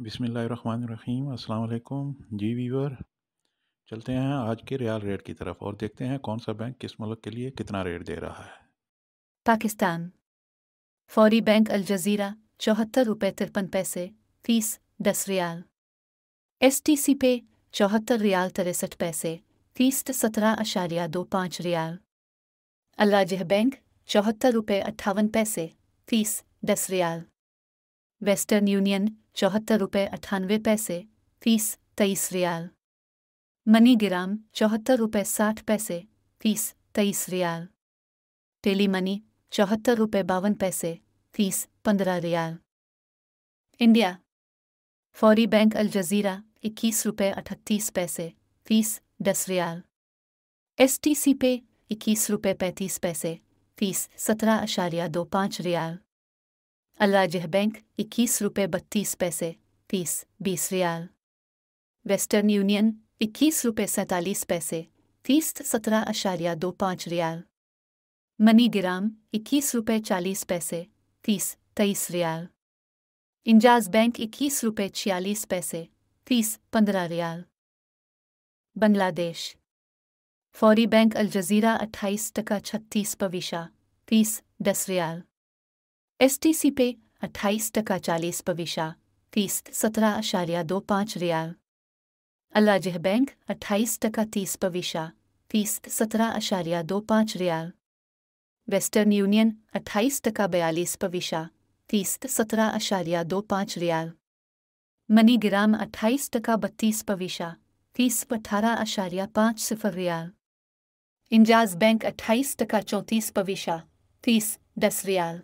बिसमीम् अल्लाम जी वीवर चलते हैं आज के रियाल रेट की तरफ और देखते हैं कौन सा बैंक किस मुल्क के लिए कितना रेट दे रहा है पाकिस्तान फौरी बैंक अलज़ीरा चौहत्तर रुपये तिरपन पैसे फीस दस रियाल एस टी सी पे चौहत्तर रियाल तिरसठ पैसे फीस सत्रह अशारिया दो पाँच रियाल अल्लाजह बैंक चौहत्तर रुपये अट्ठावन पैसे फीस दस रियाल वेस्टर्न यूनियन चौहत्तर रुपये अट्ठानवे पैसे फीस तेईस रियाल मनीग्राम चौहत्तर रुपये साठ पैसे फीस तेईस रियाल टेली मनी चौहत्तर रुपये बावन पैसे फीस पंद्रह रियाल इंडिया फौरी बैंक अल जजीरा इक्कीस रुपये अठतीस पैसे फीस दस रियाल एस टी सी पे इक्कीस रुपये पैंतीस पैसे फीस सत्रह अशारिया दो पाँच रियाल अलाजह बैंक इक्कीस रुपये बत्तीस पैसे तीस बीस रियाल वेस्टर्न यूनियन इक्कीस रुपये सैंतालीस पैसे तीस सत्रह अशारिया दो पाँच रियाल मनीग्राम इक्कीस रुपये चालीस पैसे तीस तेईस रियाल इंजाज बैंक इक्कीस रुपये छियालीस पैसे तीस पंद्रह रियाल बांग्लादेश फौरी बैंक अलजजीरा अट्ठाईस टका छत्तीस पविशा तीस दस रियाल एस टी सी पे अट्ठाईस टका चालीस पविशा तीस सत्रह अशारिया दो पाँच रियाल अलाजह बैंक अट्ठाईस टका तीस पविशा तीस सत्रह अशारिया दो पाँच रियाल वेस्टर्न यूनियन अट्ठाईस टका बयालीस पविशा तीस सत्रह अशारिया दो पाँच रियाल मनीग्राम अट्ठाईस टका बत्तीस पविशा फीस अठारह अशारिया पाँच सिफर रियाल इंजाज बैंक अट्ठाईस टका चौंतीस पविशा फीस दस रियाल